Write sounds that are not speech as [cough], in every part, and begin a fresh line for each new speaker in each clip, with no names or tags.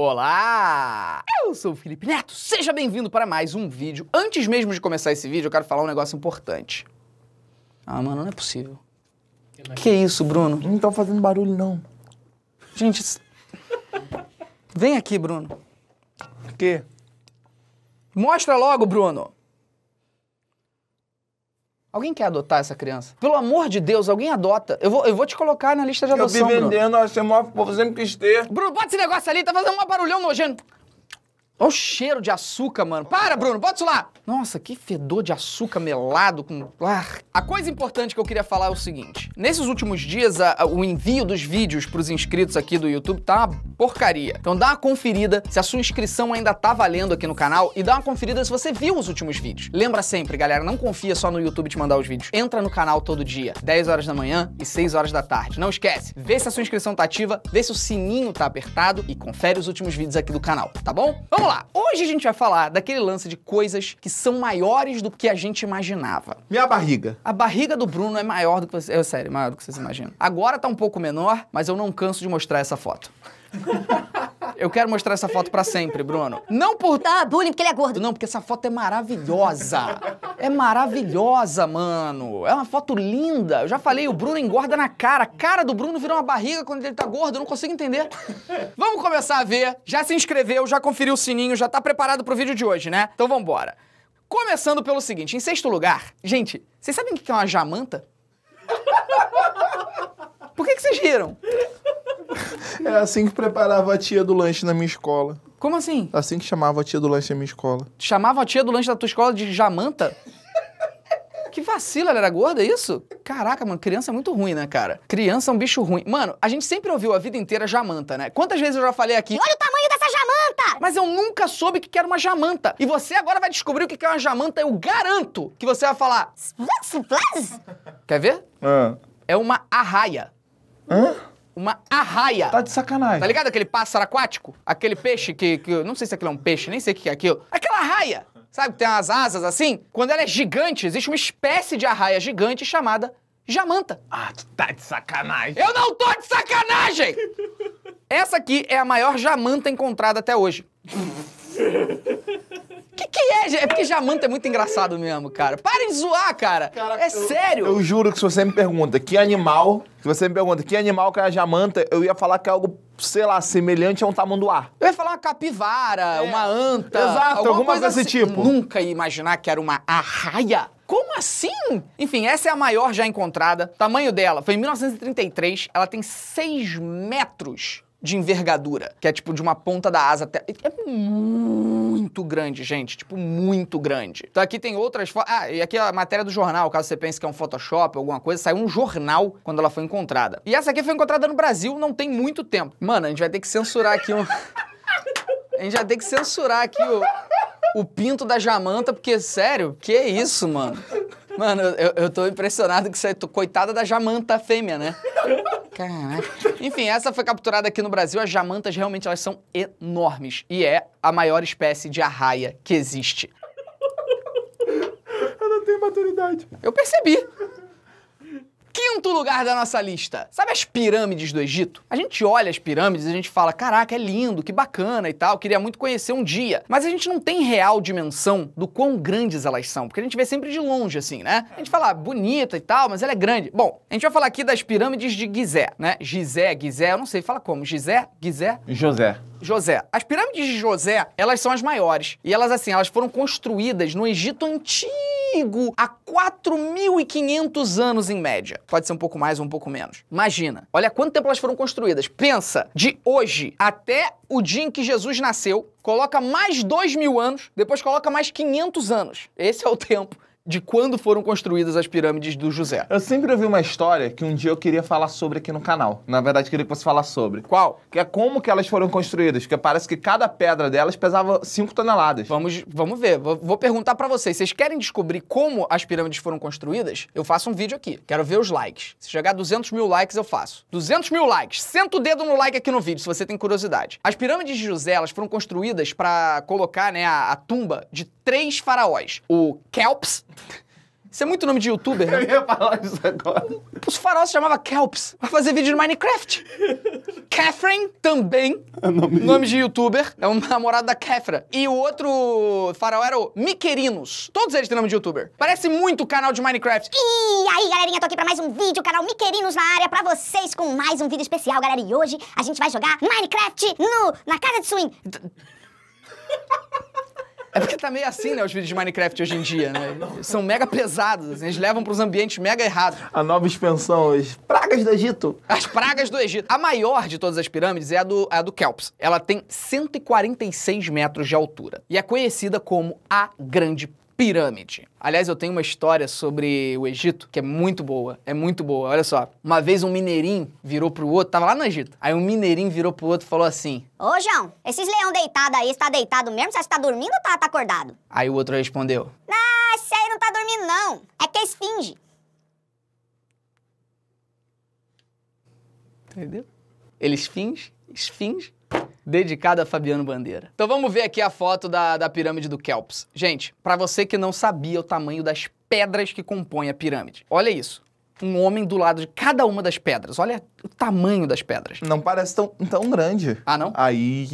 Olá! Eu sou o Felipe Neto, seja bem-vindo para mais um vídeo. Antes mesmo de começar esse vídeo, eu quero falar um negócio importante. Ah, mano, não é possível. Que isso, Bruno? Não tá fazendo barulho, não. Gente, vem aqui, Bruno. O quê? Mostra logo, Bruno! Alguém quer adotar essa criança? Pelo amor de Deus, alguém adota. Eu vou, eu vou te colocar na lista de adoção. Eu me vendendo, Bruno. você é maior, você me quis ter. Bruno, bota esse negócio ali, tá fazendo um barulhão nojento. Olha o cheiro de açúcar, mano. Para, Bruno, bota isso lá. Nossa, que fedor de açúcar melado com... Ah. A coisa importante que eu queria falar é o seguinte. Nesses últimos dias, a, a, o envio dos vídeos pros inscritos aqui do YouTube tá uma porcaria. Então dá uma conferida se a sua inscrição ainda tá valendo aqui no canal e dá uma conferida se você viu os últimos vídeos. Lembra sempre, galera, não confia só no YouTube te mandar os vídeos. Entra no canal todo dia, 10 horas da manhã e 6 horas da tarde. Não esquece, vê se a sua inscrição tá ativa, vê se o sininho tá apertado e confere os últimos vídeos aqui do canal, tá bom? Vamos Vamos lá. Hoje a gente vai falar daquele lance de coisas que são maiores do que a gente imaginava. Minha barriga. A barriga do Bruno é maior do que vocês... É sério, maior do que vocês imaginam. Agora tá um pouco menor, mas eu não canso de mostrar essa foto. [laughs] Eu quero mostrar essa foto para sempre, Bruno. Não por. Tá, bullying, porque ele é gordo. Não, porque essa foto é maravilhosa. É maravilhosa, mano. É uma foto linda. Eu já falei, o Bruno engorda na cara. A cara do Bruno virou uma barriga quando ele tá gordo. Eu não consigo entender. Vamos começar a ver. Já se inscreveu, já conferiu o sininho, já tá preparado pro vídeo de hoje, né? Então vambora. Começando pelo seguinte, em sexto lugar, gente, vocês sabem o que é uma jamanta? Por que, que vocês riram? É assim que preparava a tia do lanche na minha escola. Como assim? Assim que chamava a tia do lanche na minha escola. Chamava a tia do lanche da tua escola de Jamanta? Que vacila, ela era gorda, é isso? Caraca, mano, criança é muito ruim, né, cara? Criança é um bicho ruim. Mano, a gente sempre ouviu a vida inteira jamanta, né? Quantas vezes eu já falei aqui, olha o tamanho dessa jamanta! Mas eu nunca soube que era uma jamanta. E você agora vai descobrir o que é uma jamanta, eu garanto que você vai falar... Quer ver? É, é uma arraia. Hã? uma arraia. Tá de sacanagem. Tá ligado aquele pássaro aquático? Aquele peixe que, que. Não sei se aquilo é um peixe, nem sei o que é aquilo. Aquela arraia! Sabe que tem umas asas assim? Quando ela é gigante, existe uma espécie de arraia gigante chamada jamanta. Ah, tu tá de sacanagem. Eu não tô de sacanagem! Essa aqui é a maior jamanta encontrada até hoje. [laughs] Que que é, É porque Jamanta é muito engraçado mesmo, cara. Parem de zoar, cara. cara é eu, sério. Eu juro que se você me pergunta que animal, se você me pergunta que animal que é a Jamanta, eu ia falar que é algo, sei lá, semelhante a um tamanduá. Eu ia falar uma capivara, é. uma anta. Exato, alguma, alguma coisa desse assim. tipo. Nunca ia imaginar que era uma arraia. Como assim? Enfim, essa é a maior já encontrada. Tamanho dela foi em 1933, ela tem 6 metros de envergadura, que é tipo de uma ponta da asa até. É muito grande, gente. Tipo, muito grande. Então aqui tem outras fotos. Ah, e aqui é a matéria do jornal, caso você pense que é um Photoshop, alguma coisa, saiu um jornal quando ela foi encontrada. E essa aqui foi encontrada no Brasil não tem muito tempo. Mano, a gente vai ter que censurar aqui um. A gente vai ter que censurar aqui o, o pinto da Jamanta, porque, sério, que isso, mano? Mano, eu, eu tô impressionado que você. Coitada da Jamanta fêmea, né? Caraca. Né? Enfim, essa foi capturada aqui no Brasil. As jamantas realmente elas são enormes e é a maior espécie de arraia que existe. [laughs] Eu não tenho maturidade. Eu percebi quinto lugar da nossa lista. Sabe as pirâmides do Egito? A gente olha as pirâmides e a gente fala, caraca, é lindo, que bacana e tal, queria muito conhecer um dia. Mas a gente não tem real dimensão do quão grandes elas são, porque a gente vê sempre de longe, assim, né? A gente fala, ah, bonita e tal, mas ela é grande. Bom, a gente vai falar aqui das pirâmides de Gizé, né? Gizé, Gizé, eu não sei, fala como? Gizé? Gizé? José. José. As pirâmides de José, elas são as maiores. E elas, assim, elas foram construídas no Egito antigo há 4.500 anos em média. Pode ser um pouco mais ou um pouco menos. Imagina. Olha quanto tempo elas foram construídas. Pensa, de hoje até o dia em que Jesus nasceu, coloca mais 2.000 mil anos, depois coloca mais 500 anos. Esse é o tempo de quando foram construídas as pirâmides do José. Eu sempre ouvi uma história que um dia eu queria falar sobre aqui no canal. Na verdade, queria que você falasse sobre. Qual? Que é como que elas foram construídas, porque parece que cada pedra delas pesava 5 toneladas. Vamos, vamos ver. Vou, vou perguntar para vocês. Vocês querem descobrir como as pirâmides foram construídas? Eu faço um vídeo aqui. Quero ver os likes. Se chegar a 200 mil likes, eu faço. 200 mil likes! Senta o dedo no like aqui no vídeo, se você tem curiosidade. As pirâmides de José, elas foram construídas para colocar, né, a, a tumba de três faraós. O Kelps, isso é muito nome de youtuber. [laughs] Né? Eu ia falar isso agora. Os faróis chamavam Kelps pra fazer vídeo de Minecraft. Catherine também. É nome... nome de youtuber. É o [laughs] namorado da Kefra. E o outro farol era o Miquerinos. Todos eles têm nome de youtuber. Parece muito o canal de Minecraft. E aí, galerinha, tô aqui pra mais um vídeo. Canal Miquerinos na área pra vocês com mais um vídeo especial, galera. E hoje a gente vai jogar Minecraft no... na casa de swing. [laughs] É porque tá meio assim, né, os vídeos de Minecraft hoje em dia, né? São mega pesados, assim, eles levam pros ambientes mega errados. A nova expansão, as pragas do Egito. As pragas do Egito. A maior de todas as pirâmides é a do, é a do Kelps. Ela tem 146 metros de altura e é conhecida como a Grande pirâmide. Aliás, eu tenho uma história sobre o Egito que é muito boa, é muito boa. Olha só, uma vez um mineirinho virou pro outro, tava lá no Egito. Aí um mineirinho virou pro outro e falou assim: "Ô, João, esses leão deitado aí, está deitado mesmo? Você está dormindo ou tá, tá acordado?" Aí o outro respondeu: "Não, esse aí não tá dormindo não. É que é esfinge." Entendeu? Ele esfinge, esfinge dedicada a Fabiano Bandeira. Então vamos ver aqui a foto da, da pirâmide do Kelps. Gente, para você que não sabia o tamanho das pedras que compõem a pirâmide, olha isso um homem do lado de cada uma das pedras. Olha o tamanho das pedras. Não parece tão, tão grande. Ah, não? Aí,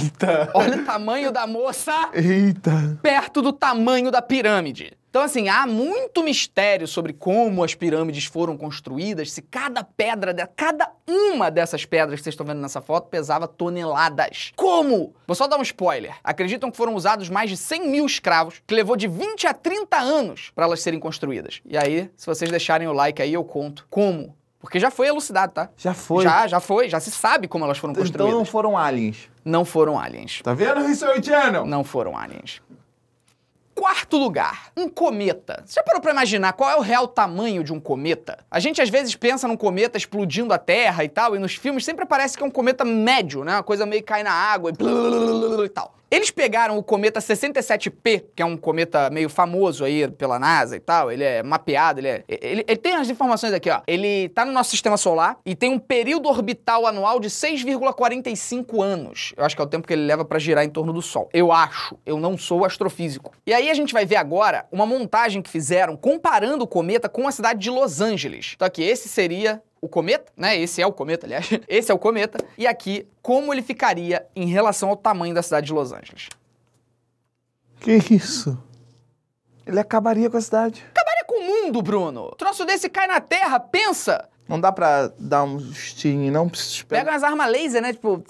eita. Olha o tamanho da moça. Eita. Perto do tamanho da pirâmide. Então, assim, há muito mistério sobre como as pirâmides foram construídas, se cada pedra, cada uma dessas pedras que vocês estão vendo nessa foto pesava toneladas. Como? Vou só dar um spoiler. Acreditam que foram usados mais de 100 mil escravos, que levou de 20 a 30 anos para elas serem construídas. E aí, se vocês deixarem o like aí, eu conto como. Porque já foi elucidado, tá? Já foi. Já, já foi, já se sabe como elas foram então construídas. Então não foram aliens. Não foram aliens. Tá vendo, History Channel? Não foram aliens. Quarto lugar, um cometa. Você já parou pra imaginar qual é o real tamanho de um cometa? A gente às vezes pensa num cometa explodindo a Terra e tal, e nos filmes sempre parece que é um cometa médio, né? Uma coisa meio cai na água e, e tal. Eles pegaram o cometa 67P, que é um cometa meio famoso aí pela NASA e tal. Ele é mapeado, ele é. Ele, ele tem as informações aqui, ó. Ele tá no nosso sistema solar e tem um período orbital anual de 6,45 anos. Eu acho que é o tempo que ele leva para girar em torno do Sol. Eu acho. Eu não sou astrofísico. E aí a gente vai ver agora uma montagem que fizeram comparando o cometa com a cidade de Los Angeles. Então aqui, esse seria o cometa, né? Esse é o cometa, aliás. [laughs] Esse é o cometa. E aqui, como ele ficaria em relação ao tamanho da cidade de Los Angeles. Que isso? Ele acabaria com a cidade. Acabaria com o mundo, Bruno. troço desse cai na terra, pensa. Não dá pra dar um sting, não precisa. Pega umas armas laser, né? Tipo.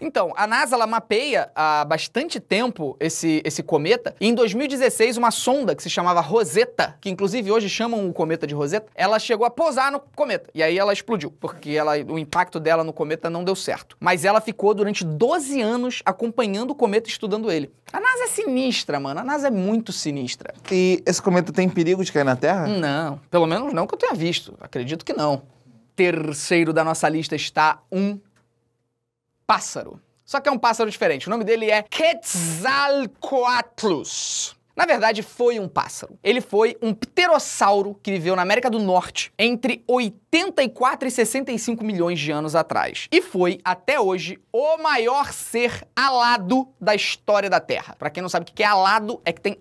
Então, a NASA ela mapeia há bastante tempo esse, esse cometa. E em 2016, uma sonda que se chamava Rosetta, que inclusive hoje chamam o cometa de Rosetta, ela chegou a pousar no cometa. E aí ela explodiu, porque ela, o impacto dela no cometa não deu certo. Mas ela ficou durante 12 anos acompanhando o cometa e estudando ele. A NASA é sinistra, mano. A NASA é muito sinistra. E esse cometa tem perigo de cair na Terra? Não, pelo menos não que eu tenha visto. Acredito que não. Terceiro da nossa lista está um pássaro. Só que é um pássaro diferente. O nome dele é Quetzalcoatlus. Na verdade, foi um pássaro. Ele foi um pterossauro que viveu na América do Norte entre 84 e 65 milhões de anos atrás. E foi, até hoje, o maior ser alado da história da Terra. Para quem não sabe o que é alado, é que tem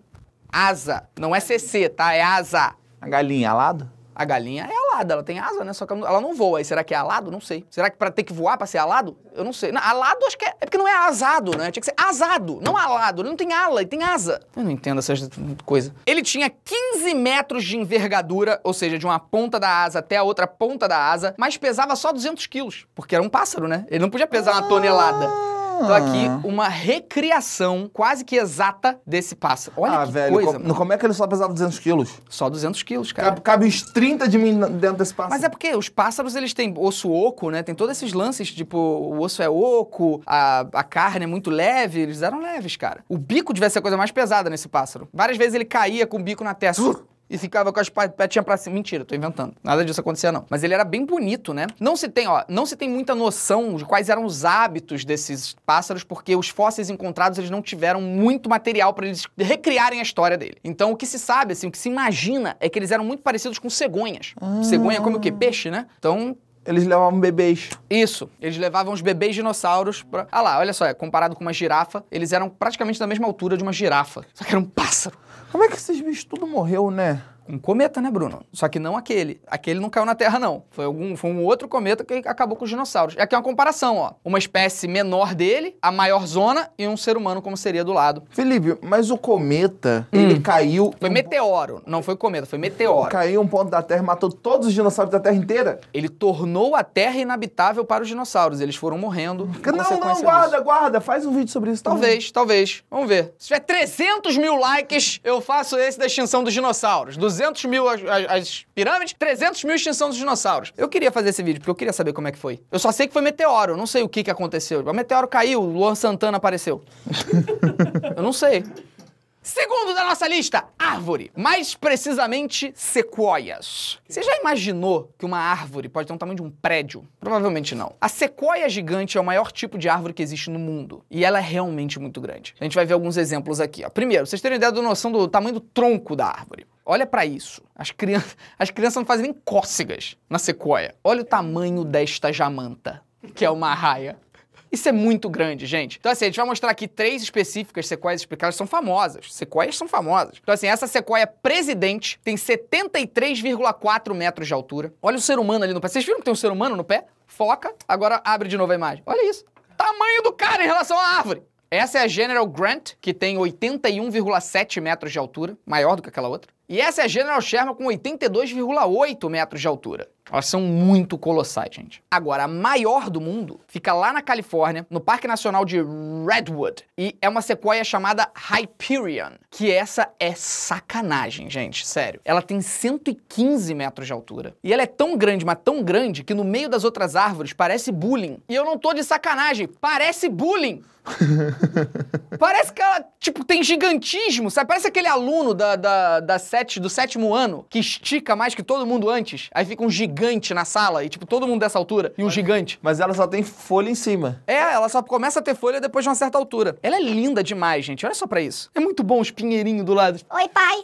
asa. Não é CC, tá? É asa. A galinha alado? A galinha é alada, ela tem asa, né? Só que ela não voa. E será que é alado? Não sei. Será que para ter que voar para ser alado? Eu não sei. Não, alado acho que é, é porque não é asado, né? Tinha que ser asado, não alado. Ele não tem ala, ele tem asa. Eu não entendo essas coisas. Ele tinha 15 metros de envergadura, ou seja, de uma ponta da asa até a outra ponta da asa, mas pesava só 200 quilos, porque era um pássaro, né? Ele não podia pesar uma tonelada. Tô aqui, ah. uma recriação quase que exata desse pássaro. Olha ah, que velho, coisa, co mano. como é que ele só pesava 200 quilos? Só 200 quilos, cara. Cabe, cabe uns 30 de mim dentro desse pássaro. Mas é porque os pássaros, eles têm osso oco, né? Tem todos esses lances, tipo, o osso é oco, a, a carne é muito leve. Eles eram leves, cara. O bico devia ser a coisa mais pesada nesse pássaro. Várias vezes ele caía com o bico na testa e ficava com as patinhas pra cima. Mentira, tô inventando. Nada disso acontecia, não. Mas ele era bem bonito, né? Não se tem, ó, não se tem muita noção de quais eram os hábitos desses pássaros, porque os fósseis encontrados, eles não tiveram muito material para eles recriarem a história dele. Então, o que se sabe, assim, o que se imagina é que eles eram muito parecidos com cegonhas. Ah. Cegonha come o quê? Peixe, né? Então, eles levavam bebês. Isso. Eles levavam os bebês dinossauros pra... Ah lá, olha só, é comparado com uma girafa, eles eram praticamente da mesma altura de uma girafa. Só que era um pássaro. Como é que esses bichos tudo morreu, né? um cometa, né, Bruno? Só que não aquele. Aquele não caiu na Terra, não. Foi, algum, foi um outro cometa que acabou com os dinossauros. E aqui é uma comparação, ó. Uma espécie menor dele, a maior zona e um ser humano como seria do lado. Felipe, mas o cometa, hum. ele caiu... Foi um... meteoro. Não foi cometa, foi meteoro. Caiu um ponto da Terra e matou todos os dinossauros da Terra inteira? Ele tornou a Terra inabitável para os dinossauros. Eles foram morrendo. Não, não, guarda, disso. guarda. Faz um vídeo sobre isso também. Talvez, talvez. Vamos ver. Se tiver 300 mil likes, eu faço esse da extinção dos dinossauros. 200 200 mil as, as, as pirâmides, 300 mil extinção dos dinossauros. Eu queria fazer esse vídeo, porque eu queria saber como é que foi. Eu só sei que foi meteoro, eu não sei o que, que aconteceu. O meteoro caiu, o Luan Santana apareceu. [laughs] eu não sei. Segundo da nossa lista, árvore. Mais precisamente, sequoias. Você já imaginou que uma árvore pode ter um tamanho de um prédio? Provavelmente não. A sequoia gigante é o maior tipo de árvore que existe no mundo. E ela é realmente muito grande. A gente vai ver alguns exemplos aqui. Ó. Primeiro, vocês terem ideia da noção do tamanho do tronco da árvore. Olha para isso. As, crian... [laughs] As crianças não fazem nem cócegas na sequoia. Olha o tamanho desta jamanta, que é uma raia. Isso é muito grande, gente. Então, assim, a gente vai mostrar aqui três específicas sequoias explicadas, são famosas. Sequoias são famosas. Então, assim, essa sequoia presidente tem 73,4 metros de altura. Olha o ser humano ali no pé. Vocês viram que tem um ser humano no pé? Foca, agora abre de novo a imagem. Olha isso. Tamanho do cara em relação à árvore. Essa é a General Grant, que tem 81,7 metros de altura, maior do que aquela outra. E essa é a General Sherman com 82,8 metros de altura. Elas são muito colossais, gente. Agora, a maior do mundo fica lá na Califórnia, no Parque Nacional de Redwood. E é uma sequoia chamada Hyperion, que essa é sacanagem, gente, sério. Ela tem 115 metros de altura. E ela é tão grande, mas tão grande, que no meio das outras árvores parece bullying. E eu não tô de sacanagem, parece bullying! [laughs] Parece que ela, tipo, tem gigantismo, sabe? Parece aquele aluno da, da, da do sétimo ano, que estica mais que todo mundo antes. Aí fica um gigante na sala, e tipo, todo mundo dessa altura, e um gigante. Mas ela só tem folha em cima. É, ela só começa a ter folha depois de uma certa altura. Ela é linda demais, gente. Olha só para isso. É muito bom os pinheirinhos do lado. Oi, pai!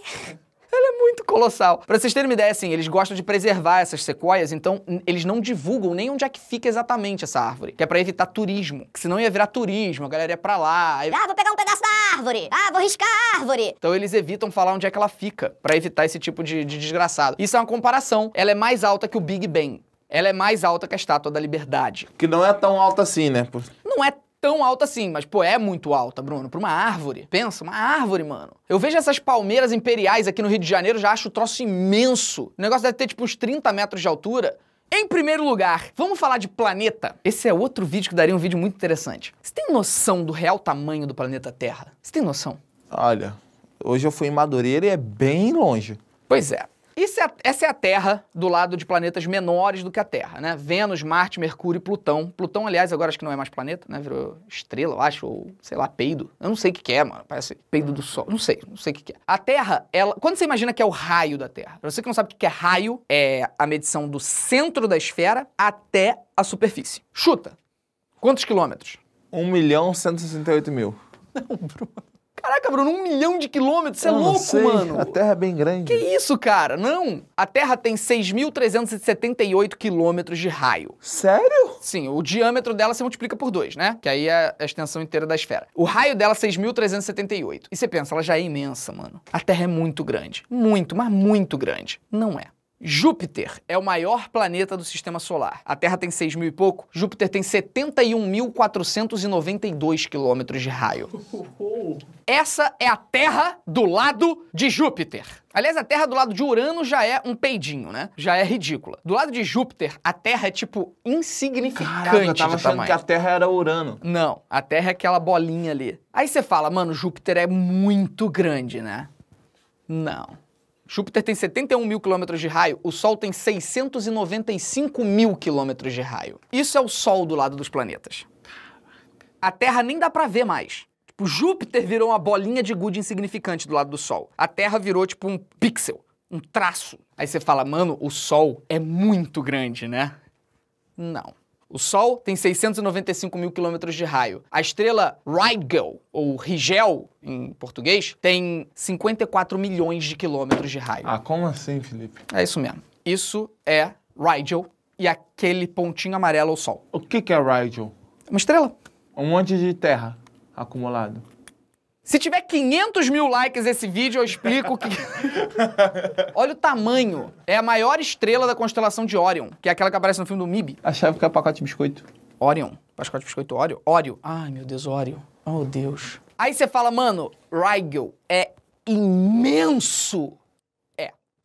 Ela é muito colossal. Pra vocês terem uma ideia, assim, eles gostam de preservar essas sequoias, então eles não divulgam nem onde é que fica exatamente essa árvore, que é pra evitar turismo, que senão ia virar turismo, a galera ia pra lá. Ah, vou pegar um pedaço da árvore! Ah, vou riscar a árvore! Então eles evitam falar onde é que ela fica, pra evitar esse tipo de, de desgraçado. Isso é uma comparação, ela é mais alta que o Big Ben. Ela é mais alta que a Estátua da Liberdade. Que não é tão alta assim, né? Não é tão alta assim, mas pô, é muito alta, Bruno, pra uma árvore. Pensa, uma árvore, mano. Eu vejo essas palmeiras imperiais aqui no Rio de Janeiro, já acho o troço imenso. O negócio deve ter tipo uns 30 metros de altura. Em primeiro lugar, vamos falar de planeta. Esse é outro vídeo que daria um vídeo muito interessante. Você tem noção do real tamanho do planeta Terra? Você tem noção? Olha, hoje eu fui em Madureira e é bem longe. Pois é. É, essa é a Terra do lado de planetas menores do que a Terra, né? Vênus, Marte, Mercúrio e Plutão. Plutão, aliás, agora acho que não é mais planeta, né? Virou estrela, eu acho, ou sei lá, peido. Eu não sei o que, que é, mano. Parece peido do Sol. Não sei, não sei o que, que é. A Terra, ela. Quando você imagina que é o raio da Terra? Pra você que não sabe o que, que é raio, é a medição do centro da esfera até a superfície. Chuta. Quantos quilômetros? 1 milhão 168 mil. Não, Bruno. Caraca, Bruno, um milhão de quilômetros, você é louco, sei. mano. A Terra é bem grande. Que isso, cara? Não. A Terra tem 6.378 quilômetros de raio. Sério? Sim, o diâmetro dela se multiplica por dois, né? Que aí é a extensão inteira da esfera. O raio dela é 6.378. E você pensa, ela já é imensa, mano. A Terra é muito grande. Muito, mas muito grande. Não é. Júpiter é o maior planeta do sistema solar. A Terra tem 6 mil e pouco, Júpiter tem 71.492 quilômetros de raio. Essa é a Terra do lado de Júpiter. Aliás, a Terra do lado de Urano já é um peidinho, né? Já é ridícula. Do lado de Júpiter, a Terra é tipo insignificante. Caraca, eu tava achando tamanho. que a Terra era Urano. Não, a Terra é aquela bolinha ali. Aí você fala, mano, Júpiter é muito grande, né? Não. Júpiter tem 71 mil quilômetros de raio, o Sol tem 695 mil quilômetros de raio. Isso é o Sol do lado dos planetas. A Terra nem dá pra ver mais. Tipo, Júpiter virou uma bolinha de gude insignificante do lado do Sol. A Terra virou tipo um pixel, um traço. Aí você fala, mano, o Sol é muito grande, né? Não. O Sol tem 695 mil quilômetros de raio. A estrela Rigel, ou Rigel em português, tem 54 milhões de quilômetros de raio. Ah, como assim, Felipe? É isso mesmo. Isso é Rigel e aquele pontinho amarelo é o Sol. O que, que é Rigel? Uma estrela. Um monte de terra acumulado. Se tiver 500 mil likes esse vídeo, eu explico que. [laughs] Olha o tamanho. É a maior estrela da constelação de Orion, que é aquela que aparece no filme do MIB. chave que é pacote de biscoito. Orion. Pacote de biscoito óleo óleo Ai, meu Deus, óleo Oh, Deus. Aí você fala, mano, Rigel é imenso.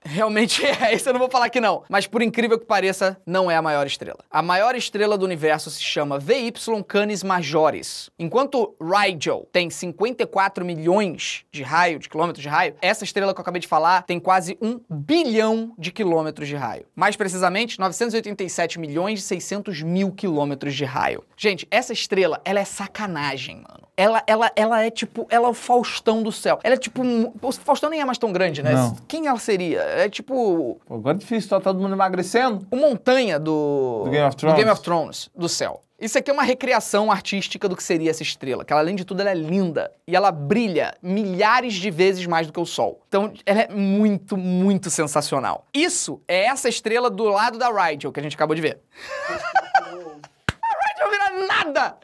Realmente [laughs] é, isso eu não vou falar que não. Mas por incrível que pareça, não é a maior estrela. A maior estrela do universo se chama VY Canis Majoris. Enquanto Rigel tem 54 milhões de raio, de quilômetros de raio, essa estrela que eu acabei de falar tem quase um bilhão de quilômetros de raio. Mais precisamente, 987 milhões e 600 mil quilômetros de raio. Gente, essa estrela, ela é sacanagem, mano ela, ela, ela é tipo, ela é o Faustão do céu. Ela é tipo, o Faustão nem é mais tão grande, né? Não. Quem ela seria? É tipo... Pô, agora é difícil, tá todo mundo emagrecendo. O Montanha do... Do Game of Thrones. Do Game of Thrones, do céu. Isso aqui é uma recriação artística do que seria essa estrela, que ela, além de tudo, ela é linda e ela brilha milhares de vezes mais do que o Sol. Então, ela é muito, muito sensacional. Isso é essa estrela do lado da Rigel, que a gente acabou de ver. [laughs] não vira nada!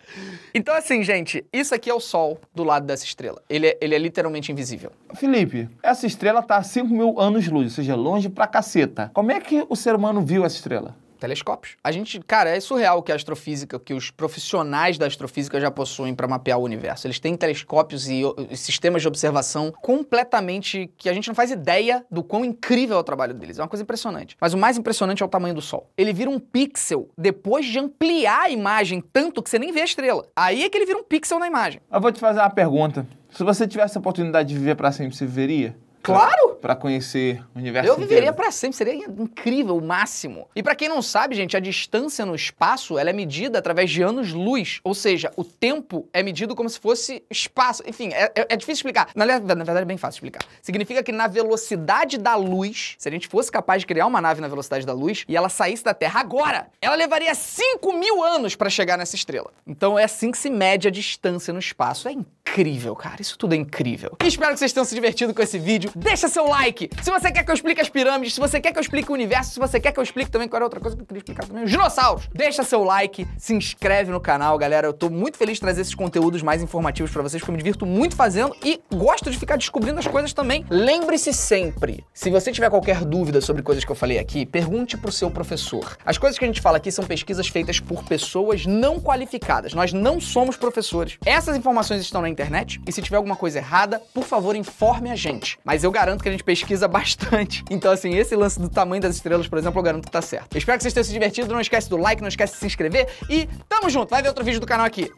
Então, assim, gente, isso aqui é o Sol do lado dessa estrela. Ele é, ele é literalmente invisível. Felipe, essa estrela tá a 5 mil anos-luz, ou seja, longe pra caceta. Como é que o ser humano viu essa estrela? telescópios. A gente, cara, é surreal o que a astrofísica, que os profissionais da astrofísica já possuem para mapear o universo. Eles têm telescópios e, e, sistemas de observação completamente que a gente não faz ideia do quão incrível é o trabalho deles. É uma coisa impressionante. Mas o mais impressionante é o tamanho do Sol. Ele vira um pixel depois de ampliar a imagem tanto que você nem vê a estrela. Aí é que ele vira um pixel na imagem. Eu vou te fazer uma pergunta. Se você tivesse a oportunidade de viver para sempre, você viveria? Claro! Para conhecer o universo Eu viveria para sempre, seria incrível, o máximo. E para quem não sabe, gente, a distância no espaço, ela é medida através de anos-luz, ou seja, o tempo é medido como se fosse espaço. Enfim, é, é, é difícil explicar. Na, na, verdade, é bem fácil explicar. Significa que na velocidade da luz, se a gente fosse capaz de criar uma nave na velocidade da luz e ela saísse da Terra agora, ela levaria 5 mil anos para chegar nessa estrela. Então é assim que se mede a distância no espaço. É incrível incrível, cara. Isso tudo é incrível. espero que vocês tenham se divertido com esse vídeo. Deixa seu like. Se você quer que eu explique as pirâmides, se você quer que eu explique o universo, se você quer que eu explique também qual era é outra coisa que eu queria explicar também, os dinossauros. Deixa seu like, se inscreve no canal, galera. Eu tô muito feliz de trazer esses conteúdos mais informativos para vocês, que eu me divirto muito fazendo e gosto de ficar descobrindo as coisas também. Lembre-se sempre, se você tiver qualquer dúvida sobre coisas que eu falei aqui, pergunte pro seu professor. As coisas que a gente fala aqui são pesquisas feitas por pessoas não qualificadas. Nós não somos professores. Essas informações estão na internet internet. E se tiver alguma coisa errada, por favor, informe a gente. Mas eu garanto que a gente pesquisa [laughs] bastante. Então, assim, esse lance do tamanho das estrelas, por exemplo, eu garanto que tá certo. Eu espero que vocês tenham se divertido. Não esquece do like, não esquece de se inscrever. E tamo junto. Vai ver outro vídeo do canal aqui.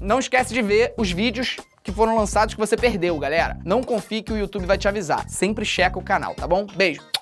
Não esquece de ver os vídeos que foram lançados que você perdeu, galera. Não confie que o YouTube vai te avisar. Sempre checa o canal, tá bom? Beijo.